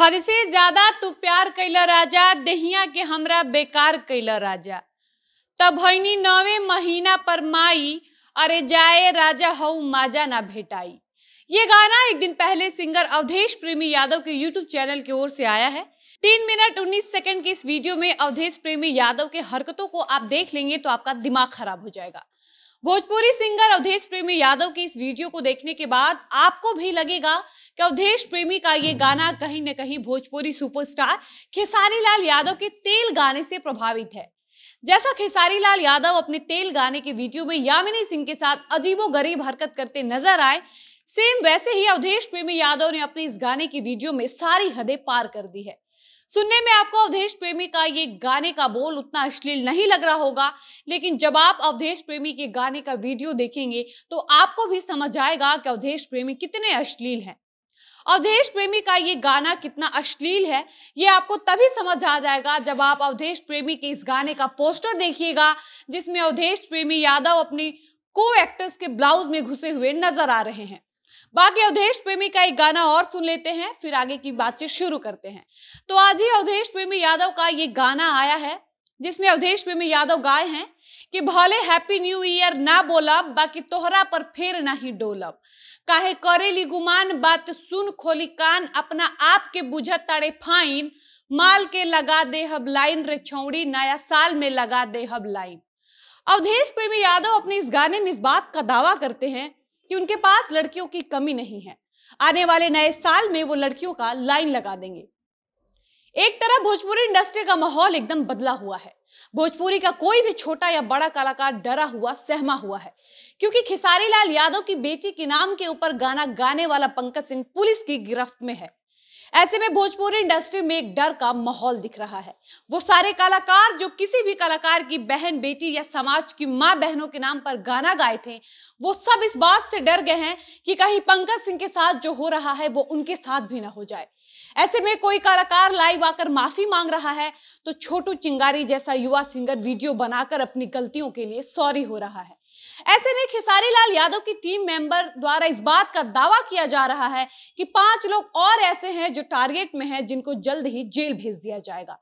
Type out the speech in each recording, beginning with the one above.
हद से ज्यादा तू प्यार कैला राजा देहिया के हमरा बेकार कैला राजा तब भैनी नौवे महीना पर माई अरे जाए राजा हो माजा ना भेटाई ये गाना एक दिन पहले सिंगर अवधेश प्रेमी यादव के यूट्यूब चैनल की ओर से आया है तीन मिनट उन्नीस सेकंड के इस वीडियो में अवधेश प्रेमी यादव के हरकतों को आप देख लेंगे तो आपका दिमाग खराब हो जाएगा भोजपुरी सिंगर अवधेश प्रेमी यादव के इस वीडियो को देखने के बाद आपको भी लगेगा कि अवधेश प्रेमी का ये गाना कहीं न कहीं भोजपुरी सुपरस्टार खेसारी लाल यादव के तेल गाने से प्रभावित है जैसा खेसारी लाल यादव अपने तेल गाने के वीडियो में यामिनी सिंह के साथ अजीबो गरीब हरकत करते नजर आए सेम वैसे ही अवधेश प्रेमी यादव ने अपने इस गाने की वीडियो में सारी हदें पार कर दी है सुनने में आपको अवधेश प्रेमी का ये गाने का बोल उतना अश्लील नहीं लग रहा होगा लेकिन जब आप अवधेश प्रेमी के गाने का वीडियो देखेंगे तो आपको भी समझ आएगा कि अवधेश प्रेमी कितने अश्लील हैं अवधेश प्रेमी का ये गाना कितना अश्लील है ये आपको तभी समझ आ जाएगा जब आप अवधेश प्रेमी के इस गाने का पोस्टर देखिएगा जिसमें अवधेश प्रेमी यादव अपनी को एक्टर्स के ब्लाउज में घुसे हुए नजर आ रहे हैं बाकी अवधेश प्रेमी का एक गाना और सुन लेते हैं फिर आगे की बातचीत शुरू करते हैं तो आज ही अवधेश प्रेमी यादव का ये गाना आया है जिसमें अवधेश प्रेमी यादव गाए हैं कि भले हैप्पी न्यू ईयर ना बोलब बाकी तोहरा पर फेर नहीं डोलब काहे करेली गुमान बात सुन खोली कान अपना आप के बुझत तड़े फाइन माल के लगा दे हब लाइन रे छौड़ी नया साल में लगा दे हब लाइन अवधेश प्रेमी यादव अपने इस गाने में इस बात का दावा करते हैं कि उनके पास लड़कियों की कमी नहीं है आने वाले नए साल में वो लड़कियों का लाइन लगा देंगे एक तरह भोजपुरी इंडस्ट्री का माहौल एकदम बदला हुआ है भोजपुरी का कोई भी छोटा या बड़ा कलाकार डरा हुआ सहमा हुआ है क्योंकि खिसारी लाल यादव की बेटी के नाम के ऊपर गाना गाने वाला पंकज सिंह पुलिस की गिरफ्त में है ऐसे में भोजपुरी इंडस्ट्री में एक डर का माहौल दिख रहा है वो सारे कलाकार जो किसी भी कलाकार की बहन बेटी या समाज की माँ बहनों के नाम पर गाना गाए थे वो सब इस बात से डर गए हैं कि कहीं पंकज सिंह के साथ जो हो रहा है वो उनके साथ भी ना हो जाए ऐसे में कोई कलाकार लाइव आकर माफी मांग रहा है तो छोटू चिंगारी जैसा युवा सिंगर वीडियो बनाकर अपनी गलतियों के लिए सॉरी हो रहा है ऐसे में खेसारी लाल यादव की टीम मेंबर द्वारा इस बात का दावा किया जा रहा है कि पांच लोग और ऐसे हैं जो टारगेट में हैं जिनको जल्द ही जेल भेज दिया जाएगा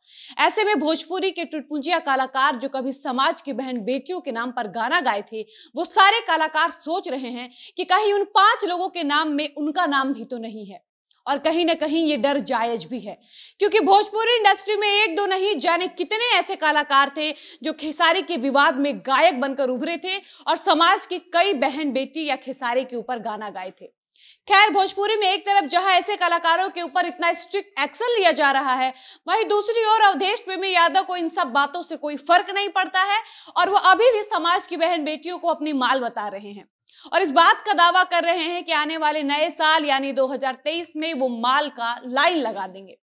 ऐसे में भोजपुरी के टुटपुंजिया कलाकार जो कभी समाज की बहन बेटियों के नाम पर गाना गाए थे वो सारे कलाकार सोच रहे हैं कि कहीं उन पांच लोगों के नाम में उनका नाम भी तो नहीं है और कहीं ना कहीं ये डर जायज भी है क्योंकि भोजपुरी इंडस्ट्री में एक दो नहीं जाने कितने ऐसे कलाकार थे जो खेसारी के विवाद में गायक बनकर उभरे थे और समाज की कई बहन बेटी या खेसारी के ऊपर गाना गाए थे खैर भोजपुरी में एक तरफ जहां ऐसे कलाकारों के ऊपर इतना स्ट्रिक्ट एक्शन लिया जा रहा है वहीं दूसरी ओर अवधेश प्रेमी यादव को इन सब बातों से कोई फर्क नहीं पड़ता है और वो अभी भी समाज की बहन बेटियों को अपनी माल बता रहे हैं और इस बात का दावा कर रहे हैं कि आने वाले नए साल यानी 2023 में वो माल का लाइन लगा देंगे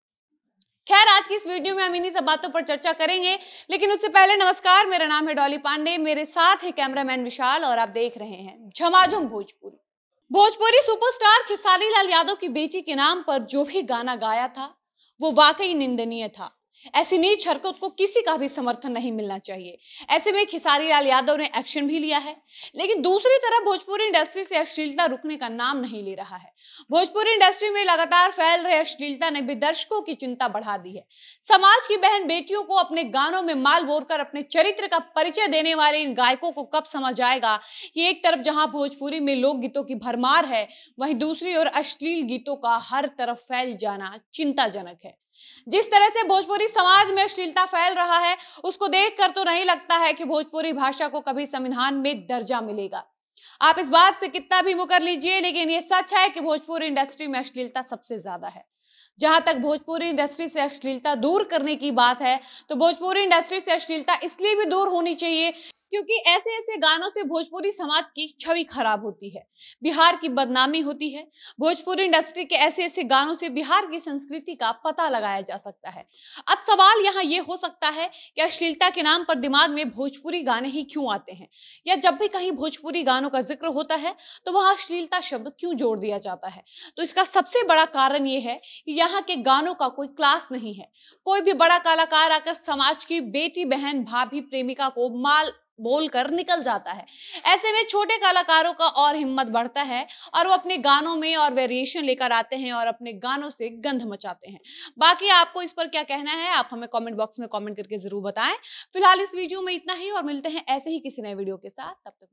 खैर आज की इस वीडियो में हम इन्हीं सब बातों पर चर्चा करेंगे लेकिन उससे पहले नमस्कार मेरा नाम है डॉली पांडे मेरे साथ है कैमरामैन विशाल और आप देख रहे हैं झमाझम भोजपुरी भोजपुरी सुपरस्टार खेसारी लाल यादव की बेटी के नाम पर जो भी गाना गाया था वो वाकई निंदनीय था ऐसी नीच हरकत को किसी का भी समर्थन नहीं मिलना चाहिए ऐसे में खिसारी लाल यादव ने एक्शन भी लिया है लेकिन दूसरी तरफ भोजपुरी इंडस्ट्री से अश्लीलता रुकने का नाम नहीं ले रहा है भोजपुरी इंडस्ट्री में लगातार फैल रहे अश्लीलता ने भी दर्शकों की चिंता बढ़ा दी है समाज की बहन बेटियों को अपने गानों में माल बोर अपने चरित्र का परिचय देने वाले इन गायकों को कब समझ आएगा कि एक तरफ जहां भोजपुरी में लोकगीतों की भरमार है वहीं दूसरी ओर अश्लील गीतों का हर तरफ फैल जाना चिंताजनक है जिस तरह से भोजपुरी समाज में अश्लीलता फैल रहा है उसको देखकर तो नहीं लगता है कि भोजपुरी भाषा को कभी संविधान में दर्जा मिलेगा आप इस बात से कितना भी मुकर लीजिए लेकिन यह सच है कि भोजपुरी इंडस्ट्री में अश्लीलता सबसे ज्यादा है जहां तक भोजपुरी इंडस्ट्री से अश्लीलता दूर करने की बात है तो भोजपुरी इंडस्ट्री से अश्लीलता इसलिए भी दूर होनी चाहिए क्योंकि ऐसे ऐसे गानों से भोजपुरी समाज की छवि खराब होती है बिहार की बदनामी होती है भोजपुरी इंडस्ट्री के ऐसे ऐसे गानों से बिहार की संस्कृति का पता लगाया जा सकता है अब सवाल यहाँ ये हो सकता है कि अश्लीलता के नाम पर दिमाग में भोजपुरी गाने ही क्यों आते हैं या जब भी कहीं भोजपुरी गानों का जिक्र होता है तो वहाँ अश्लीलता शब्द क्यों जोड़ दिया जाता है तो इसका सबसे बड़ा कारण ये है कि यहाँ के गानों का कोई क्लास नहीं है कोई भी बड़ा कलाकार आकर समाज की बेटी बहन भाभी प्रेमिका को माल कर निकल जाता है ऐसे में छोटे कलाकारों का और हिम्मत बढ़ता है और वो अपने गानों में और वेरिएशन लेकर आते हैं और अपने गानों से गंध मचाते हैं बाकी आपको इस पर क्या कहना है आप हमें कमेंट बॉक्स में कमेंट करके जरूर बताएं फिलहाल इस वीडियो में इतना ही और मिलते हैं ऐसे ही किसी नए वीडियो के साथ तब तक